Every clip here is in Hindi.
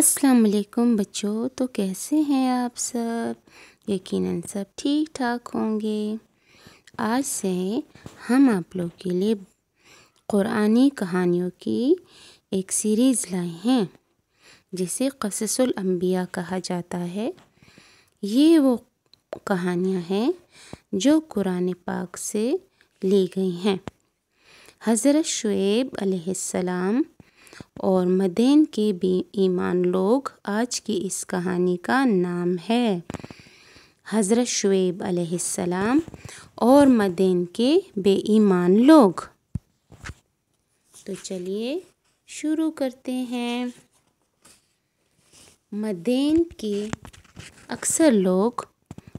अस्सलाम वालेकुम बच्चों तो कैसे हैं आप सब यकीनन सब ठीक ठाक होंगे आज से हम आप लोग के लिए क़ुरानी कहानियों की एक सीरीज़ लाए हैं जिसे कससुल अंबिया कहा जाता है ये वो कहानियाँ हैं जो कुरान पाक से ली गई हैं हज़रत शुएब अलैहिस्सलाम और मदेन के बेईमान लोग आज की इस कहानी का नाम है हज़रत शुएब अलैहिस्सलाम और मदेन के बेईमान लोग तो चलिए शुरू करते हैं मदेन के अक्सर लोग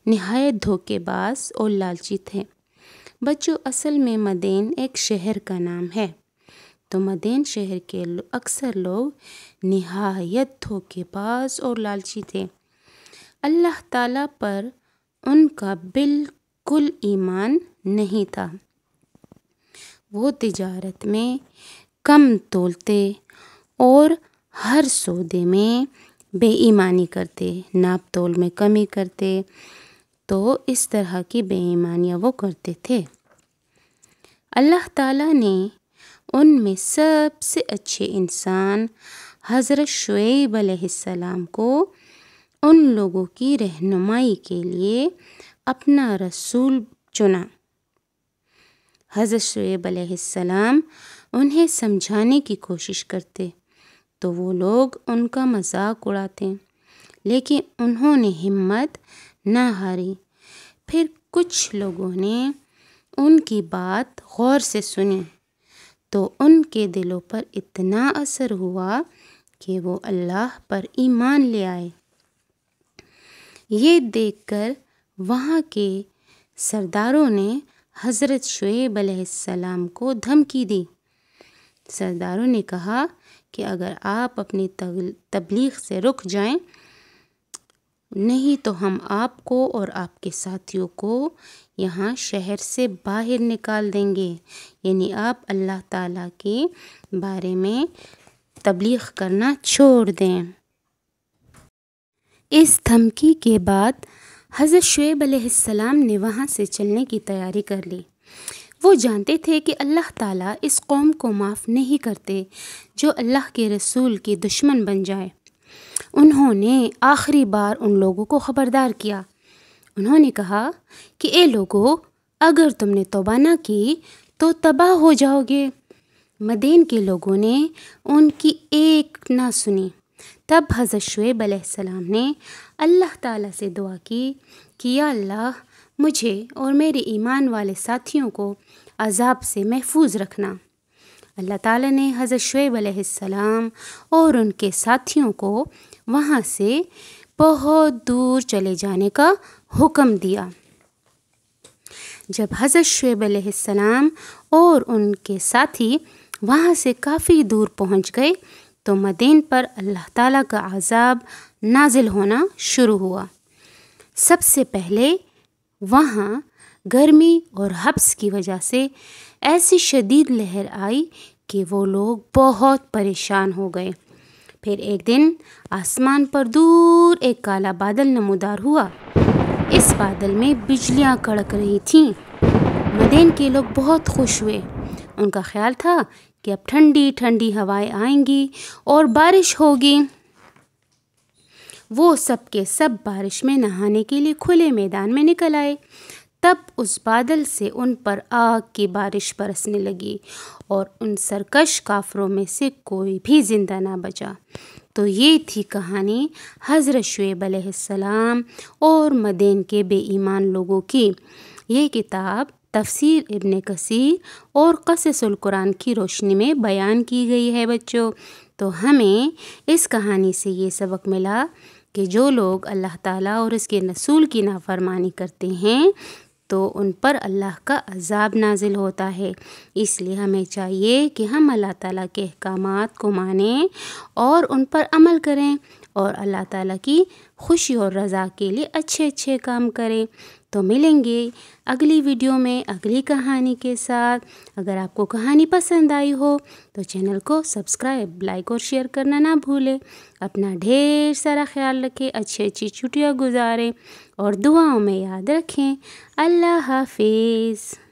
नहायत धोखेबाज और लालची थे बच्चों असल में मदेन एक शहर का नाम है तो मदेन शहर के अक्सर लोग नहायत धोखेबाज और लालची थे अल्लाह ताला पर उनका बिल्कुल ईमान नहीं था वो तिजारत में कम तोलते और हर सौदे में बेईमानी करते नाप तोल में कमी करते तो इस तरह की बेईमानियाँ वो करते थे अल्लाह ताला ने उनमें सबसे अच्छे इंसान हज़रत शुएब अलैहिस्सलाम को उन लोगों की रहनुमाई के लिए अपना रसूल चुना हज़रत शुएब अलैहिस्सलाम उन्हें समझाने की कोशिश करते तो वो लोग उनका मजाक उड़ाते लेकिन उन्होंने हिम्मत ना हारी फिर कुछ लोगों ने उनकी बात गौर से सुनी तो उनके दिलों पर इतना असर हुआ कि वो अल्लाह पर ईमान ले आए ये देखकर वहाँ के सरदारों ने हज़रत शुएब सलाम को धमकी दी सरदारों ने कहा कि अगर आप अपनी तबलीग से रुक जाएं नहीं तो हम आपको और आपके साथियों को यहाँ शहर से बाहर निकाल देंगे यानी आप अल्लाह ताला के बारे में तबलीग करना छोड़ दें इस धमकी के बाद हज़रत शुएब अलैहिस्सलाम ने वहाँ से चलने की तैयारी कर ली वो जानते थे कि अल्लाह ताला इस कौम को माफ़ नहीं करते जो अल्लाह के रसूल के दुश्मन बन जाए उन्होंने आखिरी बार उन लोगों को ख़बरदार किया उन्होंने कहा कि ए लोगों अगर तुमने तोबा ना की तो तबाह हो जाओगे मदीन के लोगों ने उनकी एक ना सुनी तब हज़रत शुएब सलाम ने अल्लाह ताला से दुआ की कि या अल्लाह मुझे और मेरे ईमान वाले साथियों को अजाब से महफूज रखना अल्लाह ताला ने हज़रत शुएब सलाम और उनके साथियों को वहाँ से बहुत दूर चले जाने का हुक्म दिया जब हज़रत शुएब सलाम और उनके साथी वहाँ से काफ़ी दूर पहुँच गए तो मदीन पर अल्लाह ताला का आज़ाब नाजिल होना शुरू हुआ सबसे पहले वहाँ गर्मी और हब्स की वजह से ऐसी शदीद लहर आई कि वो लोग बहुत परेशान हो गए फिर एक दिन आसमान पर दूर एक काला बादल नमोदार हुआ इस बादल में बिजलियां कड़क रही थीं मदेन के लोग बहुत खुश हुए उनका ख्याल था कि अब ठंडी ठंडी हवाएं आएंगी और बारिश होगी वो सब के सब बारिश में नहाने के लिए खुले मैदान में निकल आए तब उस बादल से उन पर आग की बारिश बरसने लगी और उन सरकश काफरों में से कोई भी ज़िंदा ना बचा तो ये थी कहानी हज़रत शुएब सलाम और मदेन के बेईमान लोगों की ये किताब तफसीर इब्न कसीर और कससुल कुरान की रोशनी में बयान की गई है बच्चों तो हमें इस कहानी से ये सबक मिला कि जो लोग अल्लाह ताला और उसके रसूल की नाफरमानी करते हैं तो उन पर अल्लाह का अजाब नाजिल होता है इसलिए हमें चाहिए कि हम अल्लाह ताला के अहकाम को माने और उन पर अमल करें और अल्लाह ताला की खुशी और रज़ा के लिए अच्छे अच्छे काम करें तो मिलेंगे अगली वीडियो में अगली कहानी के साथ अगर आपको कहानी पसंद आई हो तो चैनल को सब्सक्राइब लाइक और शेयर करना ना भूलें अपना ढेर सारा ख्याल रखें अच्छी अच्छी छुट्टियाँ गुजारें और दुआओं में याद रखें अल्लाह हाफिज़